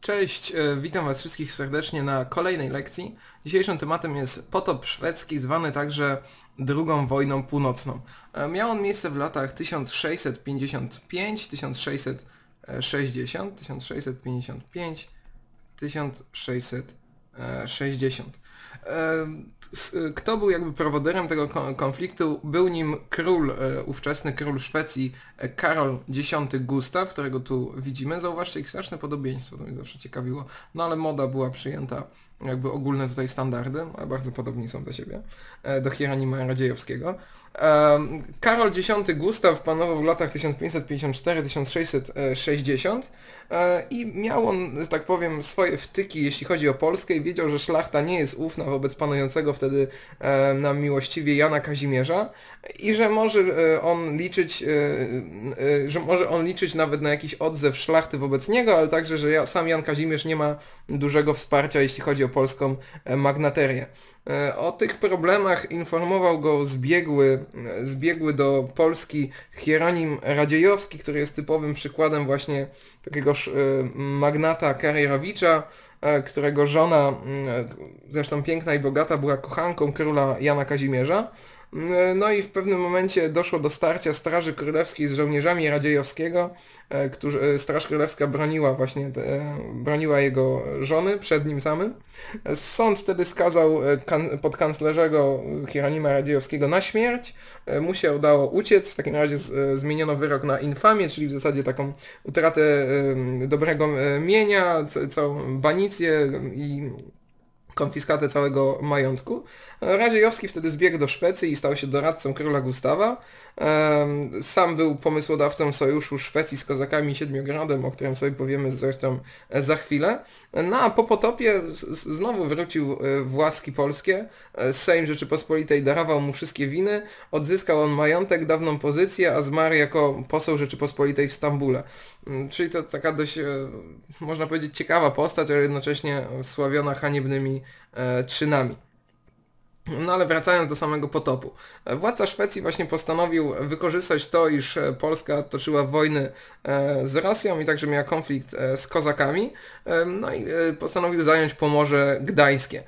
Cześć, e, witam Was wszystkich serdecznie na kolejnej lekcji. Dzisiejszym tematem jest potop szwedzki, zwany także II wojną północną. E, miał on miejsce w latach 1655, 1660, 1655, 1660. Kto był jakby prowoderem tego konfliktu? Był nim król, e, ówczesny król Szwecji, e, Karol X Gustaw, którego tu widzimy. Zauważcie ich straszne podobieństwo, to mnie zawsze ciekawiło. No ale moda była przyjęta, jakby ogólne tutaj standardy, ale bardzo podobni są do siebie, e, do Hieronima Radziejowskiego. Karol X Gustaw panował w latach 1554-1660 i miał on, że tak powiem, swoje wtyki, jeśli chodzi o Polskę i wiedział, że szlachta nie jest na wobec panującego wtedy e, na miłościwie Jana Kazimierza i że może e, on liczyć, e, e, że może on liczyć nawet na jakiś odzew szlachty wobec niego, ale także, że ja, sam Jan Kazimierz nie ma dużego wsparcia, jeśli chodzi o polską e, magnaterię. E, o tych problemach informował go zbiegły, e, zbiegły do Polski Hieronim Radziejowski, który jest typowym przykładem właśnie takiego e, magnata karierowicza, którego żona, mm, zresztą piękna i bogata, była kochanką króla Jana Kazimierza. E, no i w pewnym momencie doszło do starcia Straży Królewskiej z żołnierzami Radziejowskiego, e, którzy, e, Straż Królewska broniła właśnie, broniła jego żony przed nim samym. Sąd wtedy skazał kan- podkanclerzego Hieronima Radziejowskiego na śmierć. Mu się udało uciec, w takim razie zmieniono wyrok na infamię, czyli w zasadzie taką utratę dobrego mienia, całą banicję i konfiskatę całego majątku. Radziejowski wtedy zbiegł do Szwecji i stał się doradcą króla Gustawa. Sam był pomysłodawcą sojuszu Szwecji z kozakami Siedmiogradem, o którym sobie powiemy zresztą e, za chwilę. No a po potopie znowu wrócił e, w łaski polskie. E, Sejm Rzeczypospolitej darował mu wszystkie winy. Odzyskał on majątek, dawną pozycję, a zmarł jako poseł Rzeczypospolitej w Stambule. Mm, czyli to taka dość, można powiedzieć, ciekawa postać, ale jednocześnie sławiona haniebnymi czynami. E, no ale wracając do samego potopu. Władca Szwecji właśnie postanowił wykorzystać to, iż e, Polska toczyła wojny e, z Rosją i także miała konflikt e, z kozakami, no i postanowił zająć Pomorze Gdańskie.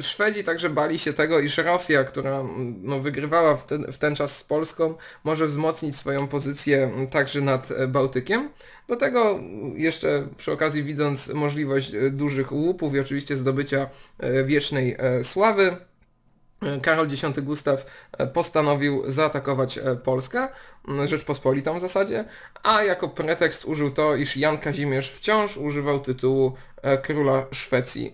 Szwedzi także bali się tego, iż Rosja, która no, wygrywała w ten, w ten czas z Polską, może wzmocnić swoją pozycję także nad Bałtykiem. Do tego jeszcze przy okazji widząc możliwość dużych łupów i oczywiście zdobycia wiecznej sławy, Karol X Gustaw e, postanowił zaatakować e, Polskę, Rzeczpospolitą w zasadzie, a jako pretekst użył to, iż Jan Kazimierz wciąż używał tytułu e, króla Szwecji,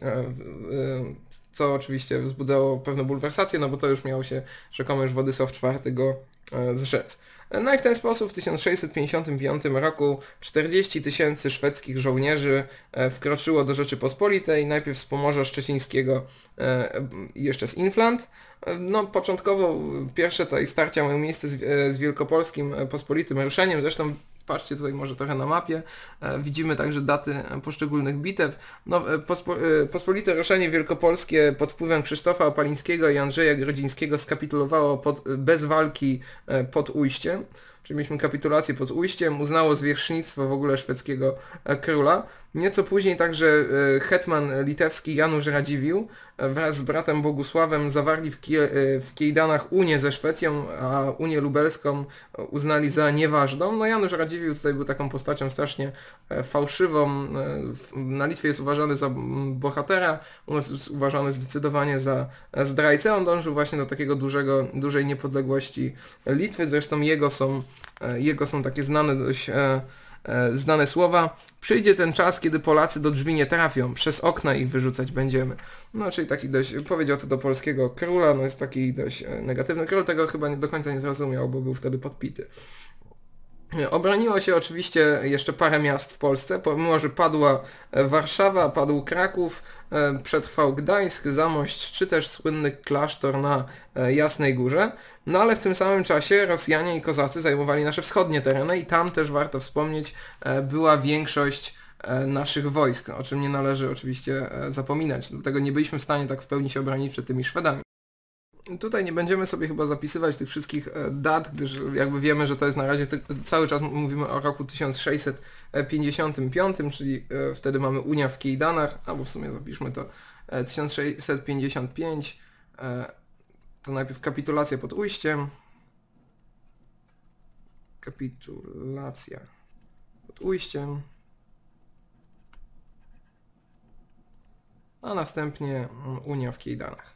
co oczywiście wzbudzało pewne bulwersacje, no bo to już miało się rzekomo już Władysław IV go zrzec. No i w ten sposób w 1655 roku 40 tysięcy szwedzkich żołnierzy e, wkroczyło do Rzeczypospolitej, najpierw z Pomorza Szczecińskiego e, i jeszcze z Inflant. E, no, początkowo pierwsze te starcia mają miejsce z, z Wielkopolskim Pospolitym Ruszeniem, zresztą patrzcie tutaj może trochę na mapie, e, widzimy także daty e, poszczególnych bitew. No, e, pospo, pospolite ruszenie wielkopolskie pod wpływem Krzysztofa Opalińskiego i Andrzeja Grodzińskiego skapitulowało pod, bez walki pod ujściem, czyli mieliśmy kapitulację pod ujściem, uznało zwierzchnictwo w ogóle szwedzkiego króla. Nieco później także e, hetman litewski Janusz Radziwił e, wraz z bratem Bogusławem zawarli w, Kie, e, w Kiejdanach unię ze Szwecją, a unię lubelską uznali za nieważną. No Janusz Radziwił tutaj był taką postacią strasznie fałszywą. Na Litwie jest uważany za bohatera, jest uważany zdecydowanie za zdrajcę. On dążył właśnie do takiego dużego, dużej niepodległości Litwy. Zresztą jego są, jego są takie znane dość E, znane słowa, przyjdzie ten czas, kiedy Polacy do drzwi nie trafią, przez okna ich wyrzucać będziemy. No, czyli taki dość, powiedział to do polskiego króla, no jest taki dość e, negatywny. Król tego chyba nie do końca nie zrozumiał, bo był wtedy podpity. E, obroniło się oczywiście jeszcze parę miast w Polsce, pomimo że padła e, Warszawa, padł Kraków, e, przetrwał Gdańsk, Zamość czy też słynny klasztor na Jasnej Górze. No ale w tym samym czasie Rosjanie i Kozacy zajmowali nasze wschodnie tereny i tam też warto wspomnieć była większość naszych wojsk, o czym nie należy oczywiście zapominać. Dlatego nie byliśmy w stanie tak w pełni się obronić przed tymi Szwedami. Tutaj nie będziemy sobie chyba zapisywać tych wszystkich e, dat, gdyż jakby wiemy, że to jest na razie cały czas mówimy o roku 1655, czyli e, wtedy mamy Unia w Kiejdanach, albo w sumie zapiszmy to 1655, e, to najpierw kapitulacja pod ujściem. Kapitulacja pod ujściem. A następnie mm, Unia w Kiejdanach.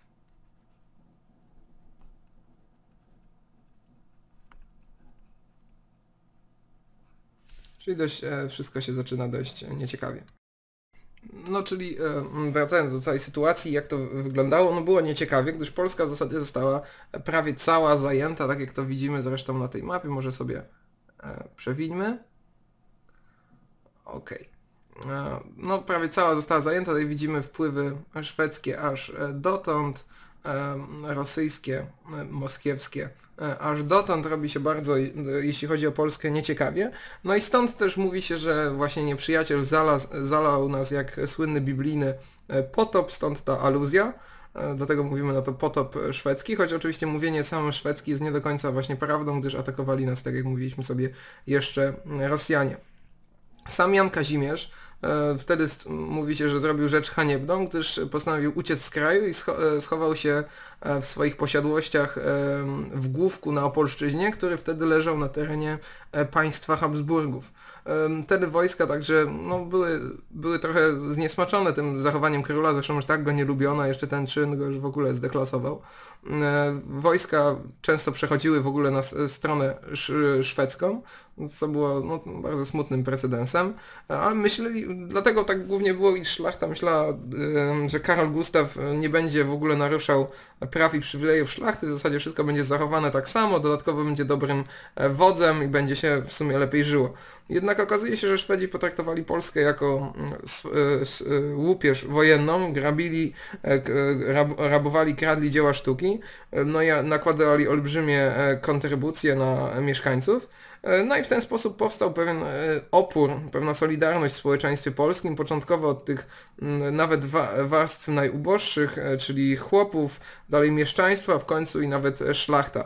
Czyli dość e, wszystko się zaczyna dość e, nieciekawie. No czyli e, wracając do całej sytuacji, jak to wyglądało, no było nieciekawie, gdyż Polska w zasadzie została prawie cała zajęta, tak jak to widzimy zresztą na tej mapie, może sobie przewinmy Okej. Okay no prawie cała została zajęta, tutaj widzimy wpływy szwedzkie aż dotąd, E, rosyjskie, e, moskiewskie. E, aż dotąd robi się bardzo, jeśli chodzi o Polskę, nieciekawie. No i stąd też mówi się, że właśnie nieprzyjaciel zalał nas jak słynny biblijny potop, stąd ta aluzja. Dlatego mówimy na to potop szwedzki, choć oczywiście mówienie sam szwedzki jest nie do końca właśnie prawdą, gdyż atakowali nas, tak jak mówiliśmy sobie, jeszcze Rosjanie. Sam Jan Kazimierz E, wtedy mówi się, że zrobił rzecz haniebną, gdyż postanowił uciec z kraju i e, schował się e, w swoich posiadłościach w Główku na Opolszczyźnie, który wtedy leżał na terenie państwa Habsburgów. Wtedy wojska także no, były, były trochę zniesmaczone tym zachowaniem króla, zresztą już tak go nie lubiono, jeszcze ten czyn go już w ogóle zdeklasował. Wojska często przechodziły w ogóle na stronę szwedzką, co było no, bardzo smutnym precedensem, ale myśleli, dlatego tak głównie było i szlachta myślała, że Karol Gustaw e, nie będzie w ogóle naruszał praw i przywilejów szlachty, w zasadzie wszystko będzie zachowane tak samo, dodatkowo będzie dobrym e, wodzem i będzie się w sumie lepiej żyło. Jednak okazuje się, że Szwedzi potraktowali Polskę jako e, łupież wojenną, grabili, rabowali, kradli dzieła sztuki, no i nakładali olbrzymie kontrybucje na mieszkańców. E, no i w ten sposób powstał pewien e, opór, pewna solidarność w społeczeństwie polskim, początkowo od tych nawet warstw najuboższych, e, czyli chłopów, dalej mieszczaństwa, w końcu i nawet szlachta.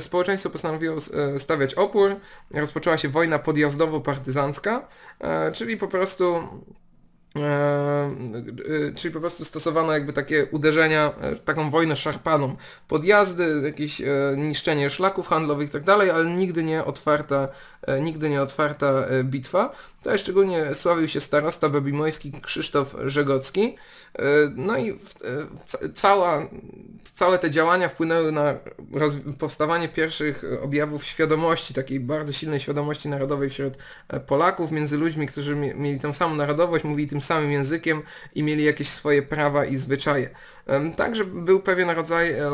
społeczeństwo postanowiło stawiać opór, rozpoczęła się wojna podjazdowo-partyzancka, czyli po prostu Ehm, y, czyli po prostu stosowano jakby takie uderzenia, e, taką wojnę szarpaną, podjazdy, jakieś e, niszczenie szlaków handlowych i tak dalej, ale nigdy nie otwarta, e, nigdy nie otwarta bitwa. Tutaj szczególnie sławił się starosta babimojski Krzysztof Żegocki. No i cała, całe te działania wpłynęły na powstawanie pierwszych objawów świadomości, takiej bardzo silnej świadomości narodowej wśród Polaków, między ludźmi, którzy mieli tą samą narodowość, mówili tym tym samym językiem i mieli jakieś swoje prawa i zwyczaje. Także był pewien rodzaj e, e,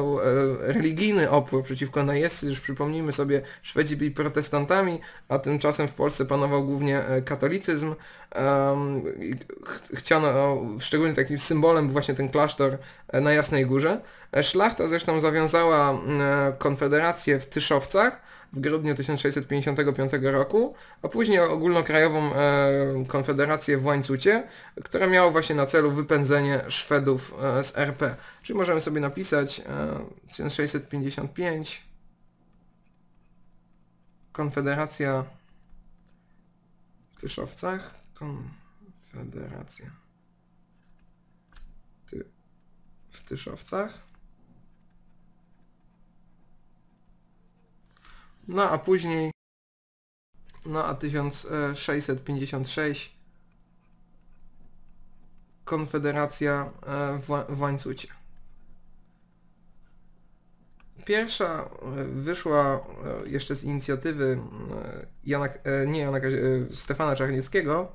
religijny opór przeciwko najeźdźcy, już przypomnijmy sobie, Szwedzi byli protestantami, a tymczasem w Polsce panował głównie e, katolicyzm. Chciano, szczególnie takim symbolem był właśnie ten klasztor na Jasnej Górze. Szlachta zresztą zawiązała konfederację w Tyszowcach, w grudniu 1655 roku, a później ogólnokrajową e, konfederację w Łańcucie, która miała właśnie na celu wypędzenie Szwedów e, z RP. Czyli możemy sobie napisać 1655 e, Konfederacja w Tyszowcach. Konfederacja w Tyszowcach. No a później, no a 1656 Konfederacja e, w łańcucie. Pierwsza e, wyszła e, jeszcze z inicjatywy Jana, nie Jana, Stefana Czarnieckiego,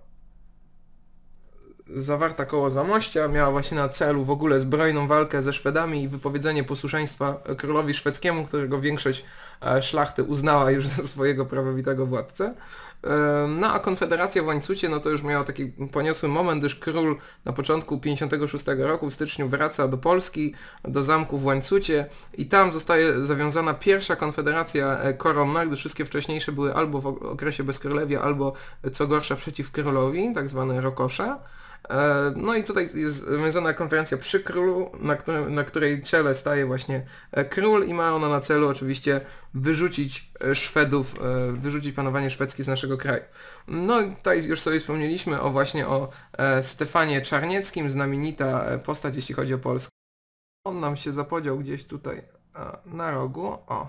zawarta koło Zamościa miała właśnie na celu w ogóle zbrojną walkę ze Szwedami i wypowiedzenie posłuszeństwa królowi szwedzkiemu, którego większość e, szlachty uznała już za swojego prawowitego władcę. No a Konfederacja w łańcucie, no to już miała taki poniosły moment, gdyż król na początku 56 roku w styczniu wraca do Polski, do zamku w łańcucie i tam zostaje zawiązana pierwsza konfederacja e, koronna, gdyż wszystkie wcześniejsze były albo w okresie bezkrólewia, albo e, co gorsza przeciw królowi, tak zwane rokosze. E, no i tutaj jest związana konferencja przy królu, na, którym, na której ciele staje właśnie król i ma ona na celu oczywiście wyrzucić Szwedów, wyrzucić panowanie szwedzkie z naszego naszego kraju. No tutaj już sobie wspomnieliśmy o właśnie o e, Stefanie Czarnieckim, znamienita e, postać jeśli chodzi o Polskę. On nam się zapodział gdzieś tutaj e, na rogu. O,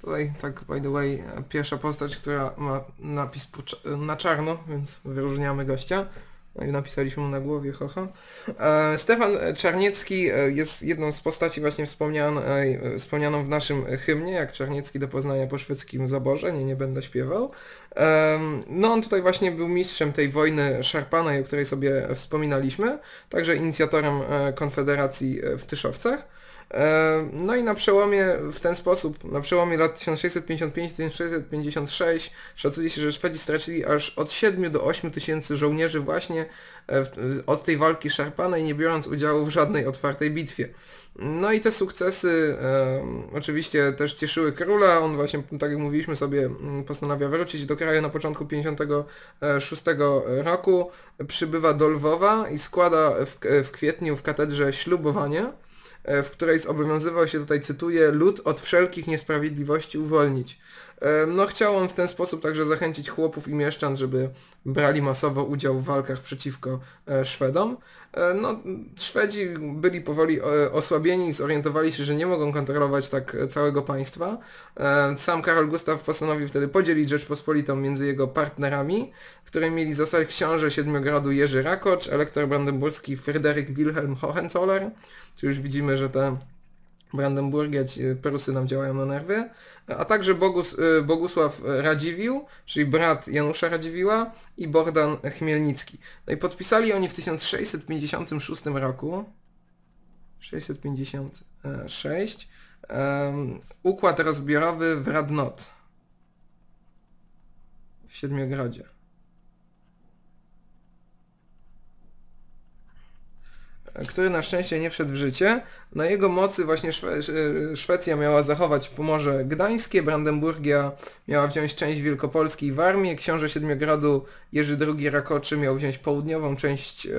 tutaj tak by the way pierwsza postać, która ma napis na czarno, więc wyróżniamy gościa. No napisaliśmy mu na głowie, haha. E, Stefan Czarniecki e, jest jedną z postaci właśnie e, wspomnianą w naszym hymnie, jak Czarniecki do Poznania po szwedzkim zaborze, nie, nie będę śpiewał. No on tutaj właśnie był mistrzem tej wojny szarpanej, o której sobie wspominaliśmy, także inicjatorem Konfederacji w Tyszowcach. E, no i na przełomie w ten sposób, na przełomie lat 1655-1656 szacuje się, że Szwedzi stracili aż od 7 do 8 tysięcy żołnierzy właśnie e, od tej walki szarpanej, nie biorąc udziału w żadnej otwartej bitwie. No i te sukcesy e, oczywiście też cieszyły króla, on właśnie, tak jak mówiliśmy sobie, postanawia wrócić do kraju na początku 56 roku, przybywa do Lwowa i składa w, w kwietniu w katedrze ślubowanie E, w której zobowiązywał się, tutaj cytuję, lud od wszelkich niesprawiedliwości uwolnić. E, no chciał on w ten sposób także zachęcić chłopów i mieszczan, żeby brali masowo udział w walkach przeciwko e, Szwedom. E, no, Szwedzi byli powoli osłabieni, i zorientowali się, że nie mogą kontrolować tak całego państwa. Sam Karol Gustaw postanowił wtedy podzielić Rzeczpospolitą między jego partnerami, którymi mieli zostać książę Siedmiogrodu Jerzy Rakocz, elektor brandenburski Fryderyk Wilhelm Hohenzoller. Czy już widzimy, że te Brandenburgia Perusy nam działają na nerwy, a także Bogus, y, Bogusław Radziwił, czyli brat Janusza Radziwiła i Bordan Chmielnicki. No i podpisali oni w 1656 roku 656 um, układ rozbiorowy w Radnot w Siedmiogrodzie. który na szczęście nie wszedł w życie. Na no, jego mocy właśnie Szwecja miała zachować Pomorze Gdańskie, Brandenburgia miała wziąć część Wielkopolski i Warmii, książę Siedmiogrodu Jerzy II Rakoczy miał wziąć południową część e,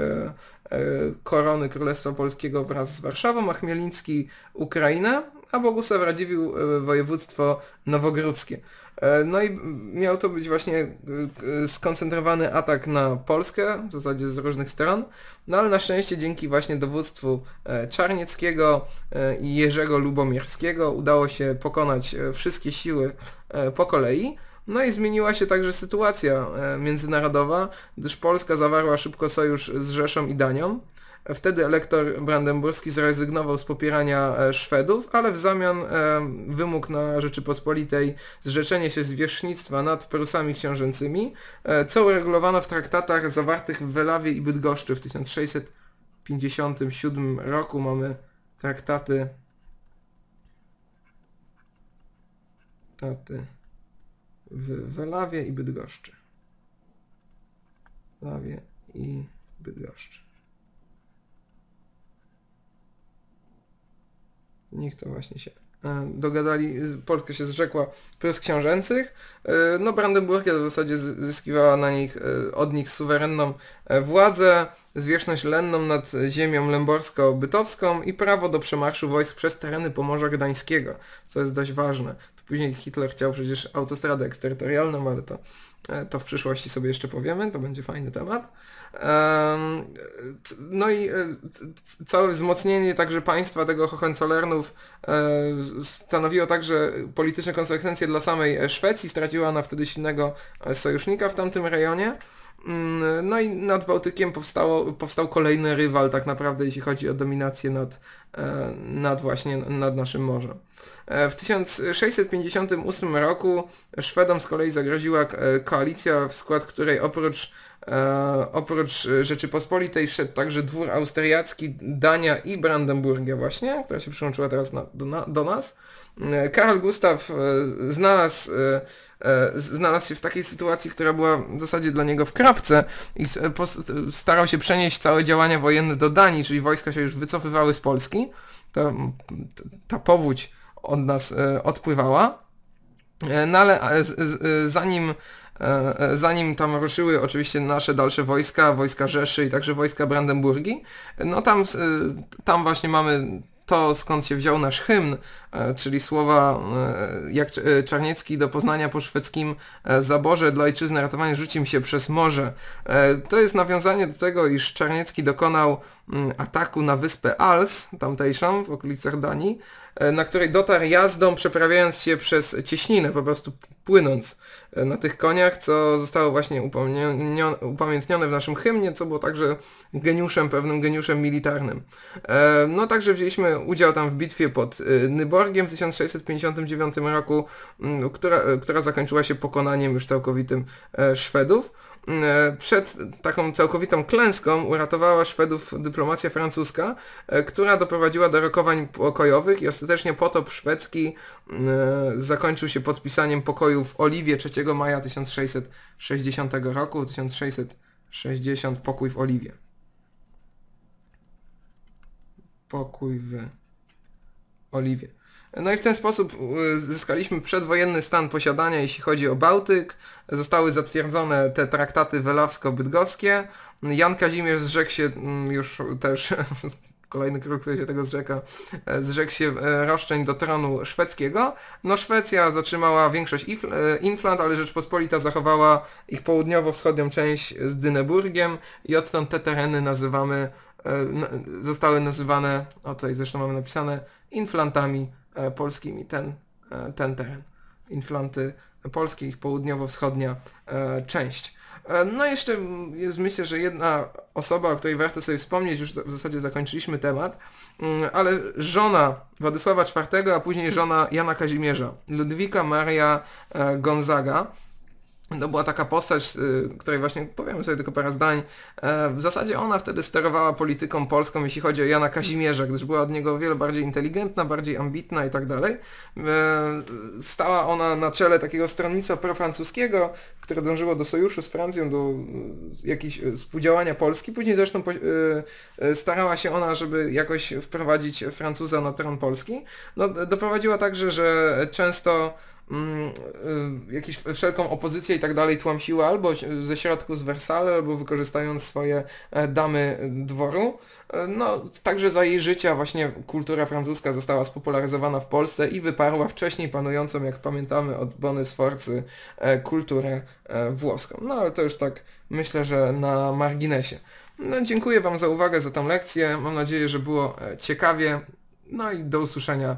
e, korony Królestwa Polskiego wraz z Warszawą, a Chmieliński Ukrainę a Bogusław Radziwił e, województwo nowogródzkie. E, no i miał to być właśnie e, skoncentrowany atak na Polskę, w zasadzie z różnych stron, no ale na szczęście dzięki właśnie dowództwu Czarnieckiego i Jerzego Lubomirskiego udało się pokonać wszystkie siły po kolei. No i zmieniła się także sytuacja międzynarodowa, gdyż Polska zawarła szybko sojusz z Rzeszą i Danią. Wtedy elektor brandenburski zrezygnował z popierania e, Szwedów, ale w zamian e, wymóg na Rzeczypospolitej zrzeczenie się zwierzchnictwa nad Prusami książęcymi, e, co uregulowano w traktatach zawartych w Welawie i Bydgoszczy w 1657 roku. Mamy traktaty traktaty w Welawie i Bydgoszczy. Welawie i Bydgoszczy. niech to właśnie się e, dogadali, Polska się zrzekła plus książęcych. E, no Brandenburgia w zasadzie zyskiwała na nich, e, od nich suwerenną władzę, zwierzchność lenną nad ziemią lęborsko-bytowską i prawo do przemarszu wojsk przez tereny Pomorza Gdańskiego, co jest dość ważne. Później Hitler chciał przecież autostradę eksterytorialną, no ale to, e, to w przyszłości sobie jeszcze powiemy, to będzie fajny temat. No i e, całe wzmocnienie także państwa tego Hohenzollernów e, stanowiło także polityczne konsekwencje dla samej Szwecji. Straciła ona wtedy silnego sojusznika w tamtym rejonie. Mm, no i nad Bałtykiem powstało, powstał kolejny rywal tak naprawdę, jeśli chodzi o dominację nad, e, nad właśnie nad naszym morzem. E, w 1658 roku Szwedom z kolei zagroziła e, koalicja, w skład której oprócz, oprócz Rzeczypospolitej szedł także dwór austriacki, Dania i Brandenburgia właśnie, która się przyłączyła teraz na, do, do nas. Karol Gustaw znalazł E, znalazł się w takiej sytuacji, która była w zasadzie dla niego w krapce i e, e, starał się przenieść całe działania wojenne do Danii, czyli wojska się już wycofywały z Polski. Ta, ta powódź od nas odpływała. No ale zanim, zanim tam ruszyły oczywiście nasze dalsze wojska, wojska Rzeszy i także wojska Brandenburgii, no tam, tam właśnie mamy to, skąd się wziął nasz hymn, e, czyli słowa e, jak e, Czarniecki do Poznania po szwedzkim zaborze dla ojczyzny ratowanie rzucim się przez morze. To jest nawiązanie do tego, iż Czarniecki dokonał Mm, ataku na wyspę Als, tamtejszą, w okolicach Danii, e, na której dotarł jazdą, przeprawiając się przez cieśninę, po prostu płynąc e, na tych koniach, co zostało właśnie upamiętnione w naszym hymnie, co było także geniuszem, pewnym geniuszem militarnym. E, no także wzięliśmy udział tam w bitwie pod Nyborgiem w 1659 roku, mm, która, która zakończyła się pokonaniem już całkowitym Szwedów. E, przed taką całkowitą klęską uratowała Szwedów dyplomacja francuska, e, która doprowadziła do rokowań pokojowych i ostatecznie potop szwedzki e, zakończył się podpisaniem pokoju w Oliwie 3 maja 1660 roku, 1660 pokój w Oliwie. Pokój w Oliwie. No i w ten sposób y, zyskaliśmy przedwojenny stan posiadania, jeśli chodzi o Bałtyk. Zostały zatwierdzone te traktaty welawsko-bydgoskie. Jan Kazimierz zrzekł się mm, już też, kolejny krok, który się tego zrzeka, e, zrzekł się e, roszczeń do tronu szwedzkiego. No Szwecja zatrzymała większość e, Inflant, ale Rzeczpospolita zachowała ich południowo-wschodnią część z Dyneburgiem i odtąd te tereny nazywamy, zostały nazywane, o tutaj zresztą mamy napisane, Inflantami E, polskimi ten, e, ten teren. Inflanty polskie, ich południowo-wschodnia e, część. No jeszcze jest, myślę, że jedna osoba, o której warto sobie wspomnieć, już w zasadzie zakończyliśmy temat, mm, ale żona Władysława IV, a później żona Jana Kazimierza, Ludwika Maria Gonzaga, to była taka postać, y, której właśnie powiem sobie tylko parę zdań. E, w zasadzie ona wtedy sterowała polityką polską, jeśli chodzi o Jana Kazimierza, gdyż była od niego o wiele bardziej inteligentna, bardziej ambitna i tak dalej. E, stała ona na czele takiego stronnictwa profrancuskiego, które dążyło do sojuszu z Francją, do y, jakichś y, współdziałania Polski. Później zresztą starała się ona, żeby jakoś wprowadzić Francuza na tron Polski. No, doprowadziła także, że często Mm, y, jakieś, wszelką opozycję i tak dalej tłamsiła albo ze środku z Wersalu, albo wykorzystając swoje e, damy e, dworu. E, no, także za jej życia właśnie kultura francuska została spopularyzowana w Polsce i wyparła wcześniej panującą, jak pamiętamy, od Bony Sforcy kulturę włoską. No, ale to już tak myślę, że na marginesie. No, dziękuję Wam za uwagę, za tę lekcję. Mam nadzieję, że było ciekawie. No i do usłyszenia